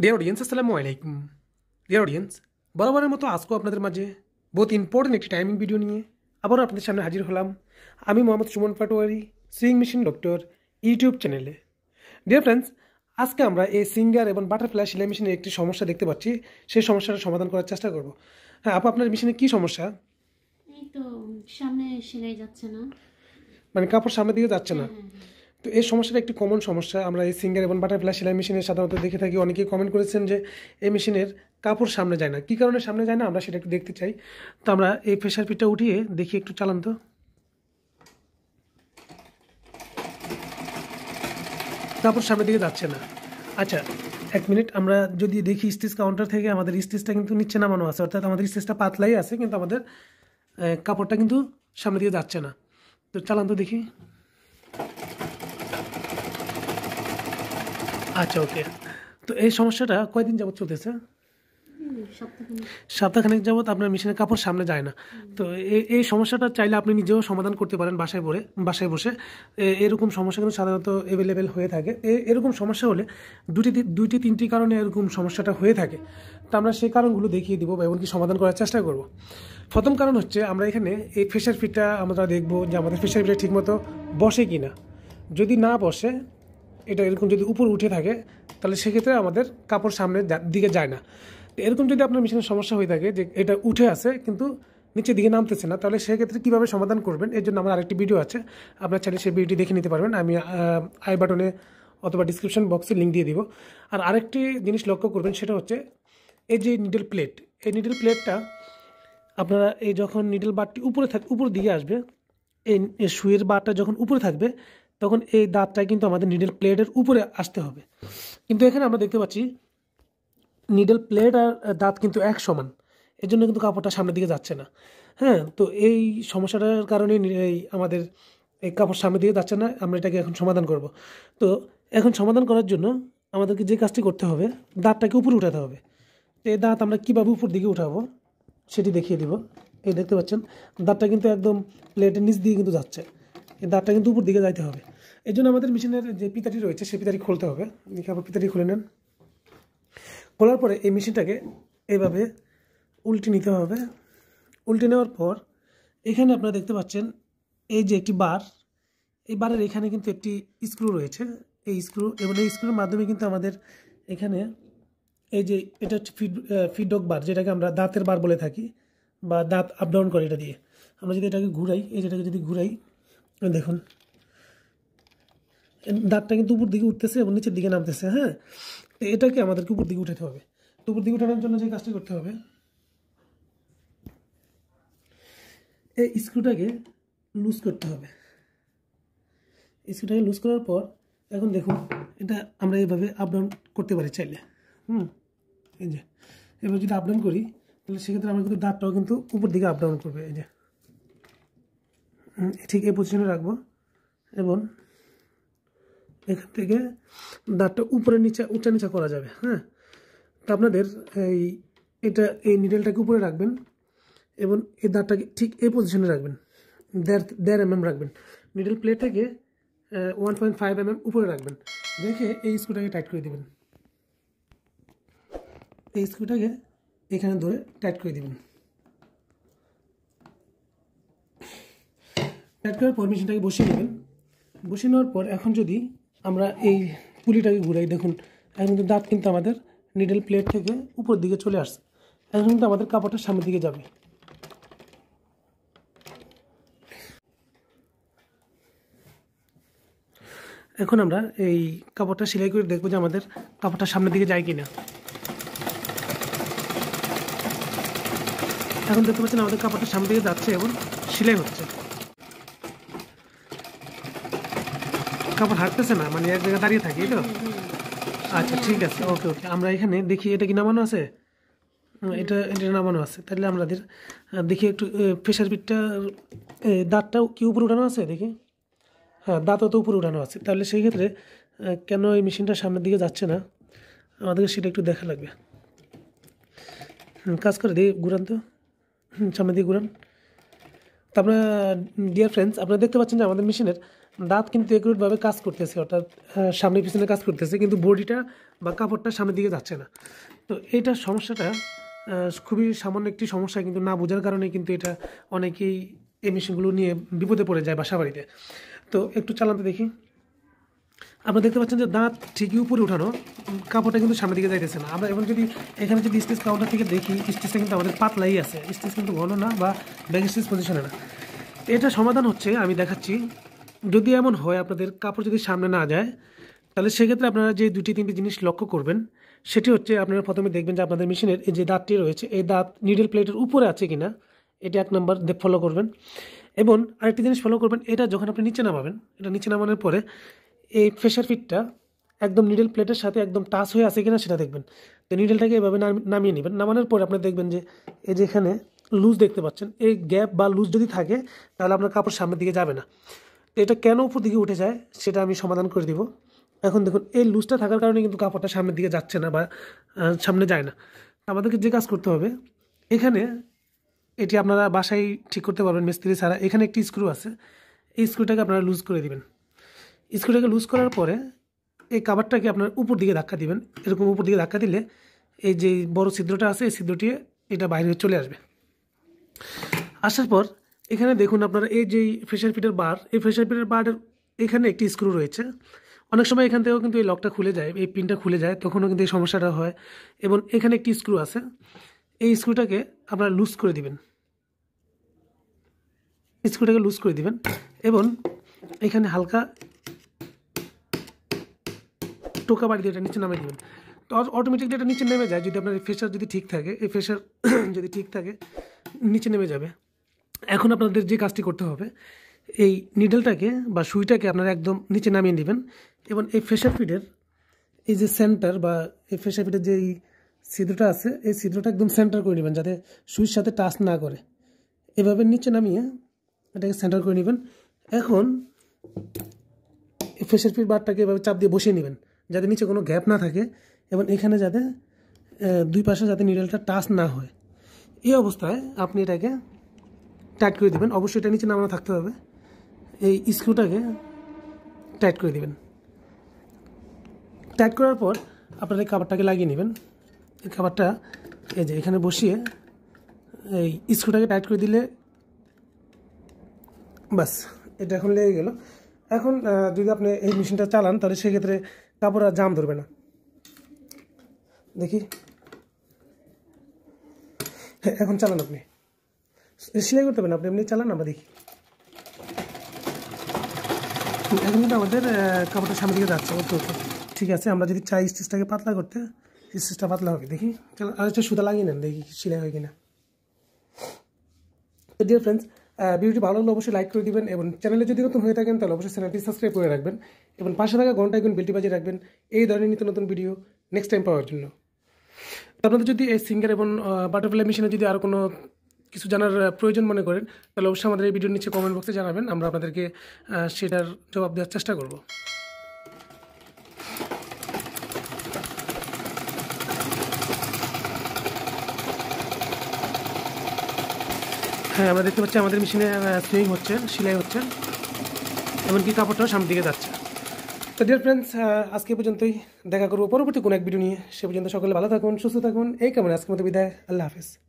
Dear audience আসসালামু আলাইকুম dear audience বরাবরের মতো আজকেও আপনাদের মাঝে বহুত ইম্পর্টেন্ট একটি টাইমিং ভিডিও নিয়ে আবারও আপনাদের সামনে হাজির হলাম আমি Mohammad Suman Patwari sewing machine doctor YouTube চ্যানেলে ডিয়ার ফ্রেন্ডস আজকে আমরা এই সিঙ্গার এবং বাটারফ্লাই সেলাই মেশিনের একটি সমস্যা দেখতে পাচ্ছি সেই সমস্যাটা সমাধান করার চেষ্টা করব হ্যাঁ আপু আপনার মেশিনে কি সমস্যা এই তো সামনে সেলাই যাচ্ছে না মানে কাপড় সামনের দিকে যাচ্ছে না হ্যাঁ, হ্যাঁ, হ্যাঁ। তো এই সমস্যাটা একটি কমন সমস্যা আমরা এই সিঙ্গার এবং বাটারফ্লাই সেলাই মেশিনের সাধারণত দেখে থাকি অনেকেই কমেন্ট করেছেন যে এই মেশিনের কাপড় সামনে যায় না কী কারণে সামনে যায় না আমরা সেটা একটু দেখতে চাই তো আমরা এই প্রেশার পিটটা উঠিয়ে দেখি একটু চালান তো কাপড় সামনের দিকে যাচ্ছে না আচ্ছা এক মিনিট আমরা যদি দেখি স্টিচ কাউন্টার থেকে আমাদের স্টিচটা কিন্তু নিচে নামানো আছে অর্থাৎ আমাদের স্টিচটা পাতলাই আছে কিন্তু আমাদের কাপড়টা কিন্তু সামনে দিকে যাচ্ছে না তো চালান তো দেখি আচ্ছা ওকে তো এই সমস্যাটা কয়দিন যাবত চলতেছে সপ্তাহখানেক যাবৎ আপনার মেশিনের কাপড় সামনে যায় না তো এই সমস্যাটা চাইলে আপনি নিজেও সমাধান করতে পারেন বাসায় পড়ে বাসায় বসে এরকম সমস্যা কিন্তু সাধারণত অ্যাভেলেবেল হয়ে থাকে এরকম সমস্যা হলে দুটি দুইটি তিনটি কারণে এরকম সমস্যাটা হয়ে থাকে তো আমরা সেই কারণগুলো দেখিয়ে দিব বা এমনকি সমাধান করার চেষ্টা করব প্রথম কারণ হচ্ছে আমরা এখানে এই ফেসার ফিটটা আমরা দেখব যে আমাদের ফেসার ফিটটা ঠিকমতো বসে কি না যদি না বসে এটা এরকম যদি উপর উঠে থাকে তাহলে সেক্ষেত্রে আমাদের কাপড় সামনের দিকে যায় না এরকম যদি আপনার মেশিনের সমস্যা হয়ে থাকে যে এটা উঠে আসে কিন্তু নিচের দিকে নামতেছে না তাহলে সেক্ষেত্রে কীভাবে সমাধান করবেন এর জন্য আমার আরেকটি ভিডিও আছে আপনার চাইলে সেই ভিডিওটি দেখে নিতে পারবেন আমি আই বাটনে অথবা ডিসক্রিপশন বক্সে লিঙ্ক দিয়ে দিব আর আরেকটি জিনিস লক্ষ্য করবেন সেটা হচ্ছে এই যে নিডল প্লেট এই নিডল প্লেটটা আপনারা এই যখন নিডল বারটি উপরে থাক উপর দিকে আসবে এই শুয়ের বারটা যখন উপরে থাকবে তখন এই দাঁতটা কিন্তু আমাদের নিডেল প্লেটের উপরে আসতে হবে কিন্তু এখানে আমরা দেখতে পাচ্ছি নিডেল প্লেট আর দাঁত কিন্তু এক সমান এর জন্য কিন্তু কাপড়টা সামনের দিকে যাচ্ছে না হ্যাঁ তো এই সমস্যাটার কারণে এই আমাদের এই কাপড় সামনের দিকে যাচ্ছে না আমরা এটাকে এখন সমাধান করব তো এখন সমাধান করার জন্য আমাদেরকে যে কাজটি করতে হবে দাঁতটাকে উপরে উঠাতে হবে তো এই দাঁত আমরা কীভাবে উপর দিকে উঠাবো সেটি দেখিয়ে দিব এই দেখতে পাচ্ছেন দাঁতটা কিন্তু একদম প্লেটের নিচ দিয়ে কিন্তু যাচ্ছে এই দাঁতটা কিন্তু উপর দিকে যাইতে হবে এই জন্য আমাদের মেশিনের যে পিতাটি রয়েছে সে পিতাটি খুলতে হবে আবার পিতাটি খুলে নেন খোলার পরে এই মেশিনটাকে এভাবে উল্টে নিতে হবে উল্টে নেওয়ার পর এখানে আপনারা দেখতে পাচ্ছেন এই যে একটি বার এই বারের এখানে কিন্তু একটি স্ক্রু রয়েছে এই স্ক্রু এবং এই স্ক্রুর মাধ্যমে কিন্তু আমাদের এখানে এই যে এটা হচ্ছে ফিড ফিডক বার যেটাকে আমরা দাঁতের বার বলে থাকি বা দাঁত আপ ডাউন করে এটা দিয়ে আমরা যদি এটাকে ঘুরাই এই যেটাকে যদি ঘুরাই দেখুন দাঁতটা কিন্তু উপর দিকে উঠতেছে এবং নিচের দিকে নামতেছে হ্যাঁ এটাকে আমাদেরকে উপর দিকে উঠাতে হবে তো উপর দিকে উঠানোর জন্য যে কাজটা করতে হবে এই স্ক্রুটাকে লুজ করতে হবে স্ক্রুটাকে লুজ করার পর এখন দেখুন এটা আমরা এইভাবে আপডাউন করতে পারি চাইলে হুম এই যে এবার যদি আপডাউন করি তাহলে সেক্ষেত্রে আমরা কিন্তু দাঁতটাও কিন্তু উপর দিকে আপডাউন করবে এই যে ঠিক এই পজিশনে রাখবো এবং এখান থেকে দাঁতটা উপরে নিচে উঁচা নিচা করা যাবে হ্যাঁ তো আপনাদের এই এটা এই নিডেলটাকে উপরে রাখবেন এবং এই দাঁতটাকে ঠিক এই পজিশনে রাখবেন দেড় দেড় এম mm এম রাখবেন নিডেল প্লেটটাকে one point five M M উপরে রাখবেন দেখে এই স্ক্রুটাকে টাইট করে দেবেন এই স্ক্রুটাকে এখানে ধরে টাইট করে দেবেন টাইট করার পর মেশিনটাকে বসিয়ে দেবেন বসিয়ে নেওয়ার পর এখন যদি আমরা এই পুলিটাকে ঘুরাই দেখুন এখন কিন্তু দাঁত কিন্তু আমাদের নিডেল প্লেট থেকে উপর দিকে চলে আসছে এখন কিন্তু আমাদের কাপড়টা সামনের দিকে যাবে এখন আমরা এই কাপড়টা সেলাই করে দেখবো যে আমাদের কাপড়টা সামনের দিকে যায় কিনা এখন দেখতে পাচ্ছেন আমাদের কাপড়টা সামনের দিকে যাচ্ছে এবং সেলাই হচ্ছে কাপড় হাঁটতেছে না মানে এক জায়গায় দাঁড়িয়ে থাকি তো আচ্ছা ঠিক আছে ওকে ওকে আমরা এখানে দেখি এটা কি নামানো আছে এটা এটা নামানো আছে তাহলে আমাদের দেখি একটু প্রেশার পিঠটা দাঁতটাও কি উপরে উঠানো আছে দেখি হ্যাঁ দাঁতও তো উপরে উঠানো আছে তাহলে সেই ক্ষেত্রে কেন এই মেশিনটা সামনের দিকে যাচ্ছে না আমাদেরকে সেটা একটু দেখা লাগবে কাজ করে দিই ঘুরান তো সামনের দিকে ঘুরান তো আপনার ডিয়ার ফ্রেন্ডস আপনারা দেখতে পাচ্ছেন যে আমাদের মেশিনের দাঁত কিন্তু একুরেটভাবে কাজ করতেছে অর্থাৎ সামনে পিছনে কাজ করতেছে কিন্তু বডিটা বা কাপড়টা সামনের দিকে যাচ্ছে না তো এইটার সমস্যাটা খুবই সামান্য একটি সমস্যা কিন্তু না বোঝার কারণে কিন্তু এটা অনেকেই এই মেশিনগুলো নিয়ে বিপদে পড়ে যায় বাসা বাড়িতে তো একটু চালাতে দেখি আপনারা দেখতে পাচ্ছেন যে দাঁত ঠিকই উপরে উঠানো কাপড়টা কিন্তু সামনের দিকে যাইতেছে না আমরা এবং যদি এখানে যদি স্টেজ কাউন্টার থেকে দেখি স্টেজটা কিন্তু আমাদের পাতলাই আছে স্টেজ কিন্তু ঘন না বা ব্যাক স্টেজ পজিশনে না এটা সমাধান হচ্ছে আমি দেখাচ্ছি যদি এমন হয় আপনাদের কাপড় যদি সামনে না যায় তাহলে সেক্ষেত্রে আপনারা যে দুটি তিনটি জিনিস লক্ষ্য করবেন সেটি হচ্ছে আপনারা প্রথমে দেখবেন যে আপনাদের মেশিনের এই যে দাঁতটি রয়েছে এই দাঁত নিডেল প্লেটের উপরে আছে কিনা এটা এক নম্বর ফলো করবেন এবং আরেকটি জিনিস ফলো করবেন এটা যখন আপনি নিচে নামাবেন এটা নিচে নামানোর পরে এই ফেসার ফিটটা একদম নিডেল প্লেটের সাথে একদম টাচ হয়ে আছে কিনা সেটা দেখবেন তো নিডলটাকে এভাবে নামিয়ে নেবেন নামানোর পরে আপনি দেখবেন যে এই যে এখানে লুজ দেখতে পাচ্ছেন এই গ্যাপ বা লুজ যদি থাকে তাহলে আপনার কাপড় সামনের দিকে যাবে না এটা কেন উপর দিকে উঠে যায় সেটা আমি সমাধান করে দিব এখন দেখুন এই লুজটা থাকার কারণে কিন্তু কাপড়টা সামনের দিকে যাচ্ছে না বা সামনে যায় না আমাদেরকে যে কাজ করতে হবে এখানে এটি আপনারা বাসায় ঠিক করতে পারবেন মিস্ত্রি ছাড়া এখানে একটি স্ক্রু আছে এই স্ক্রুটাকে আপনারা লুজ করে দিবেন স্ক্রুটাকে লুজ করার পরে এই কাবারটাকে আপনার উপর দিকে ধাক্কা দিবেন এরকম উপর দিকে ধাক্কা দিলে এই যে বড় ছিদ্রটা আছে এই ছিদ্রটি এটা বাইরে চলে আসবে আসার পর এখানে দেখুন আপনারা এই যে প্রেশার ফিটের বার এই প্রেশার ফিটের বার এখানে একটি স্ক্রু রয়েছে অনেক সময় এখান থেকেও কিন্তু এই লকটা খুলে যায় এই পিনটা খুলে যায় তখনও কিন্তু এই সমস্যাটা হয় এবং এখানে একটি স্ক্রু আছে এই স্ক্রুটাকে আপনারা লুজ করে দিবেন স্ক্রুটাকে লুজ করে দিবেন এবং এখানে হালকা টোকা বাড়ি দিয়ে এটা নিচে নামিয়ে দেবেন তো অটোমেটিকলি এটা নিচে নেমে যায় যদি আপনার ফ্রেশার যদি ঠিক থাকে এই ফ্রেশার যদি ঠিক থাকে নিচে নেমে যাবে এখন আপনাদের যে কাজটি করতে হবে এই নিডেলটাকে বা সুইটাকে আপনারা একদম নিচে নামিয়ে নেবেন এবং এই ফেসার ফিডের এই যে সেন্টার বা এই ফেসার ফিডের যে এই ছিদ্রটা আছে এই ছিদ্রটা একদম সেন্টার করে নেবেন যাতে সুইচ সাথে টাচ না করে এভাবে নিচে নামিয়ে এটাকে সেন্টার করে নেবেন এখন ফেসার ফিড বারটাকে এভাবে চাপ দিয়ে বসিয়ে নেবেন যাতে নিচে কোনো গ্যাপ না থাকে এবং এখানে যাতে দুই পাশে যাতে নিডেলটা টাচ না হয় এই অবস্থায় আপনি এটাকে টাইট করে দেবেন অবশ্যই এটা নিচে নামানো থাকতে হবে এই স্ক্রুটাকে টাইট করে দেবেন টাইট করার পর আপনারা এই কাবারটাকে লাগিয়ে নেবেন এই কাবারটা এই যে এখানে বসিয়ে এই স্ক্রুটাকে টাইট করে দিলে বাস এটা এখন লেগে গেল এখন যদি আপনি এই মেশিনটা চালান তাহলে সেক্ষেত্রে কাপড় আর জাম ধরবে না দেখি এখন চালান আপনি সেলাই করতে পারেন আপনি এমনি চালান আমরা দেখি এখন কিন্তু আমাদের কাপড়টা সামনে দিকে যাচ্ছে ওকে ওকে ঠিক আছে আমরা যদি চাই স্টিচটাকে পাতলা করতে স্টিচটা পাতলা হবে দেখি আর একটা সুতা লাগিয়ে নেন দেখি সেলাই হয় কিনা ডিয়ার ফ্রেন্ডস ভিডিওটি ভালো লাগলে অবশ্যই লাইক করে দিবেন এবং চ্যানেলে যদি নতুন হয়ে থাকেন তাহলে অবশ্যই চ্যানেলটি সাবস্ক্রাইব করে রাখবেন এবং পাশে থাকা ঘন্টা একজন বেলটি বাজিয়ে রাখবেন এই ধরনের নিত্য নতুন ভিডিও নেক্সট টাইম পাওয়ার জন্য আপনাদের যদি এই সিঙ্গার এবং বাটারফ্লাই মেশিনে যদি আরও কোনো কিছু জানার প্রয়োজন মনে করেন তাহলে অবশ্যই আমাদের এই ভিডিওর নিচে কমেন্ট বক্সে জানাবেন আমরা আপনাদেরকে সেটার জবাব দেওয়ার চেষ্টা করব হ্যাঁ আমরা দেখতে পাচ্ছি আমাদের মেশিনে সুইং হচ্ছে সেলাই হচ্ছে এমনকি কাপড়টাও সামনের দিকে যাচ্ছে তো ডিয়ার ফ্রেন্ডস আজকে পর্যন্তই দেখা করবো পরবর্তী কোনো এক ভিডিও নিয়ে সে পর্যন্ত সকলে ভালো থাকুন সুস্থ থাকুন এই কেমন আজকের মতো বিদায় আল্লাহ হাফিজ